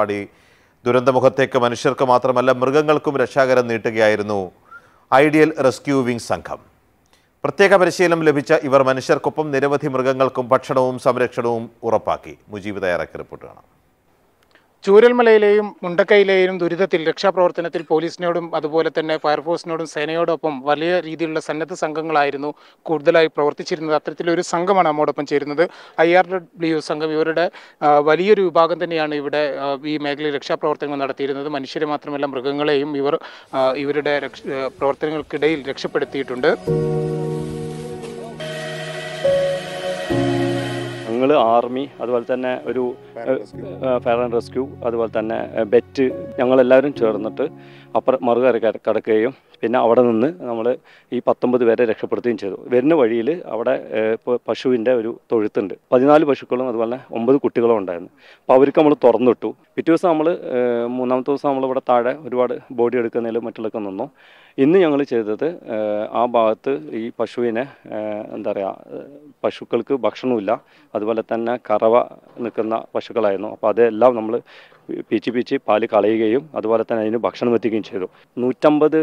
പാടി ദുരന്തമുഖത്തേക്ക് മനുഷ്യർക്ക് മാത്രമല്ല മൃഗങ്ങൾക്കും രക്ഷാകരം നീട്ടുകയായിരുന്നു ഐഡിയൽ റെസ്ക്യൂ വിംഗ് സംഘം പ്രത്യേക പരിശീലനം ലഭിച്ച ഇവർ മനുഷ്യർക്കൊപ്പം നിരവധി മൃഗങ്ങൾക്കും ഭക്ഷണവും സംരക്ഷണവും ഉറപ്പാക്കി മുജീബ് തയ്യാറാക്കിയ റിപ്പോർട്ട് കാണാം ചൂരൽമലയിലെയും മുണ്ടക്കൈയിലെയും ദുരിതത്തിൽ രക്ഷാപ്രവർത്തനത്തിൽ പോലീസിനോടും അതുപോലെ തന്നെ ഫയർഫോഴ്സിനോടും സേനയോടൊപ്പം വലിയ രീതിയിലുള്ള സന്നദ്ധ സംഘങ്ങളായിരുന്നു കൂടുതലായി പ്രവർത്തിച്ചിരുന്നത് അത്തരത്തിലൊരു സംഘമാണ് നമ്മോടൊപ്പം ചേരുന്നത് ഐ ആർ ഡബ്ല്യു സംഘം ഇവരുടെ വലിയൊരു വിഭാഗം തന്നെയാണ് ഇവിടെ ഈ മേഖലയിൽ രക്ഷാപ്രവർത്തനങ്ങൾ നടത്തിയിരുന്നത് മനുഷ്യരെ മാത്രമല്ല മൃഗങ്ങളെയും ഇവർ ഇവരുടെ പ്രവർത്തനങ്ങൾക്കിടയിൽ രക്ഷപ്പെടുത്തിയിട്ടുണ്ട് ആർമി അതുപോലെ തന്നെ ഒരു ഫയർ ആൻഡ് റെസ്ക്യൂ അതുപോലെ തന്നെ ബെറ്റ് ഞങ്ങളെല്ലാവരും ചേർന്നിട്ട് അപ്പുറം മറുകര കടക്കുകയും പിന്നെ അവിടെ നിന്ന് നമ്മൾ ഈ പത്തൊമ്പത് പേരെ രക്ഷപ്പെടുത്തുകയും ചെയ്തു വരുന്ന വഴിയിൽ അവിടെ പശുവിൻ്റെ ഒരു തൊഴുത്തുണ്ട് പതിനാല് പശുക്കളും അതുപോലെ ഒമ്പത് കുട്ടികളും ഉണ്ടായിരുന്നു അപ്പോൾ അവർക്ക് നമ്മൾ തുറന്നിട്ടു പിറ്റേ ദിവസം നമ്മൾ മൂന്നാമത്തെ ദിവസം നമ്മളിവിടെ താഴെ ഒരുപാട് ബോഡി എടുക്കുന്നതിൽ മറ്റുള്ളൊക്കെ നിന്നു ഇന്ന് ഞങ്ങൾ ചെയ്തത് ആ ഭാഗത്ത് ഈ പശുവിനെ എന്താ പറയുക പശുക്കൾക്ക് ഭക്ഷണമില്ല അതുപോലെ തന്നെ കറവ നിൽക്കുന്ന പശുക്കളായിരുന്നു അപ്പോൾ അതെല്ലാം നമ്മൾ പീച്ചി പീച്ചി പാല് കളയുകയും അതുപോലെ തന്നെ അതിന് ഭക്ഷണം എത്തിക്കുകയും ചെയ്തു നൂറ്റമ്പത്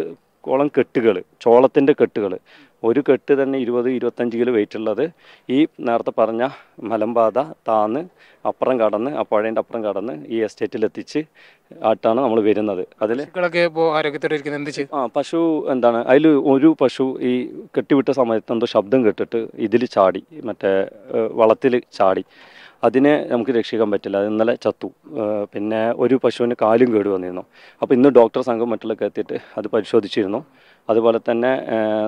കോളം കെട്ടുകൾ ചോളത്തിൻ്റെ കെട്ടുകൾ ഒരു കെട്ട് തന്നെ ഇരുപത് ഇരുപത്തഞ്ച് കിലോ വെയിറ്റ് ഉള്ളത് ഈ നേരത്തെ പറഞ്ഞ മലമ്പാത താന്ന് അപ്പുറം കടന്ന് അപ്പാഴേൻ്റെ അപ്പുറം കടന്ന് ഈ എസ്റ്റേറ്റിൽ എത്തിച്ച് ആട്ടാണ് നമ്മൾ വരുന്നത് അതിൽ ആ പശു എന്താണ് അതിൽ ഒരു പശു ഈ കെട്ടിവിട്ട സമയത്ത് എന്തോ ശബ്ദം കേട്ടിട്ട് ഇതിൽ ചാടി മറ്റേ വളത്തിൽ ചാടി അതിനെ നമുക്ക് രക്ഷിക്കാൻ പറ്റില്ല അത് ഇന്നലെ ചത്തു പിന്നെ ഒരു പശുവിന് കാലും കേട് വന്നിരുന്നു അപ്പോൾ ഇന്ന് ഡോക്ടർ സംഘം മറ്റുള്ളൊക്കെ എത്തിയിട്ട് അത് പരിശോധിച്ചിരുന്നു അതുപോലെ തന്നെ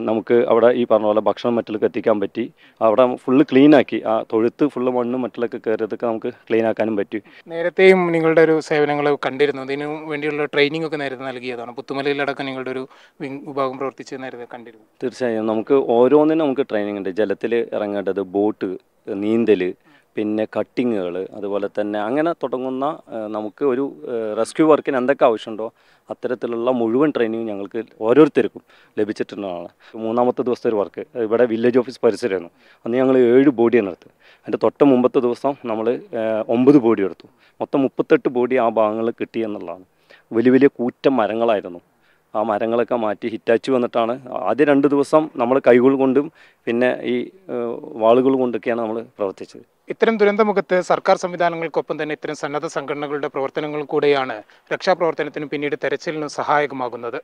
നമുക്ക് അവിടെ ഈ പറഞ്ഞ പോലെ ഭക്ഷണം മറ്റുള്ളൊക്കെ എത്തിക്കാൻ പറ്റി അവിടെ ഫുള്ള് ക്ലീനാക്കി ആ തൊഴുത്ത് ഫുള്ള് മണ്ണും മറ്റുള്ളൊക്കെ കയറിയതൊക്കെ നമുക്ക് ക്ലീൻ ആക്കാനും പറ്റി നേരത്തെയും നിങ്ങളുടെ ഒരു സേവനങ്ങൾ കണ്ടിരുന്നു ഇതിനു വേണ്ടിയുള്ള ട്രെയിനിങ് ഒക്കെ നേരത്തെ നൽകിയതാണ് പുത്തുമലയിലടക്കം നിങ്ങളുടെ ഒരു വിഭാഗം പ്രവർത്തിച്ച് നേരത്തെ കണ്ടിരുന്നു തീർച്ചയായും നമുക്ക് ഓരോന്നിനും നമുക്ക് ട്രെയിനിങ് ഉണ്ട് ജലത്തിൽ ഇറങ്ങേണ്ടത് ബോട്ട് നീന്തൽ പിന്നെ കട്ടിങ്ങുകൾ അതുപോലെ തന്നെ അങ്ങനെ തുടങ്ങുന്ന നമുക്ക് ഒരു റെസ്ക്യൂ വർക്കിന് എന്തൊക്കെ ആവശ്യമുണ്ടോ അത്തരത്തിലുള്ള മുഴുവൻ ട്രെയിനിങ് ഞങ്ങൾക്ക് ഓരോരുത്തർക്കും ലഭിച്ചിട്ടുള്ളതാണ് മൂന്നാമത്തെ ദിവസത്തെ ഒരു വർക്ക് ഇവിടെ വില്ലേജ് ഓഫീസ് പരിസരമായിരുന്നു അന്ന് ഞങ്ങൾ ഏഴ് ബോഡിയാണ് എടുത്തത് അതിൻ്റെ തൊട്ട് മുമ്പത്തെ ദിവസം നമ്മൾ ഒമ്പത് ബോഡി എടുത്തു മൊത്തം മുപ്പത്തെട്ട് ബോഡി ആ ഭാഗങ്ങളിൽ കിട്ടി എന്നുള്ളതാണ് വലിയ വലിയ കൂറ്റ മരങ്ങളായിരുന്നു ആ മരങ്ങളൊക്കെ മാറ്റി ഹിറ്റാച്ച് വന്നിട്ടാണ് ആദ്യ രണ്ട് ദിവസം നമ്മൾ കൈകൾ കൊണ്ടും പിന്നെ ഈ വാളുകൾ കൊണ്ടൊക്കെയാണ് നമ്മൾ പ്രവർത്തിച്ചത് ഇത്തരം ദുരന്തമുഖത്ത് സർക്കാർ സംവിധാനങ്ങൾക്കൊപ്പം തന്നെ ഇത്തരം സന്നദ്ധ സംഘടനകളുടെ പ്രവർത്തനങ്ങളും കൂടെയാണ് രക്ഷാപ്രവർത്തനത്തിനും പിന്നീട് തെരച്ചിലിനും സഹായകമാകുന്നത്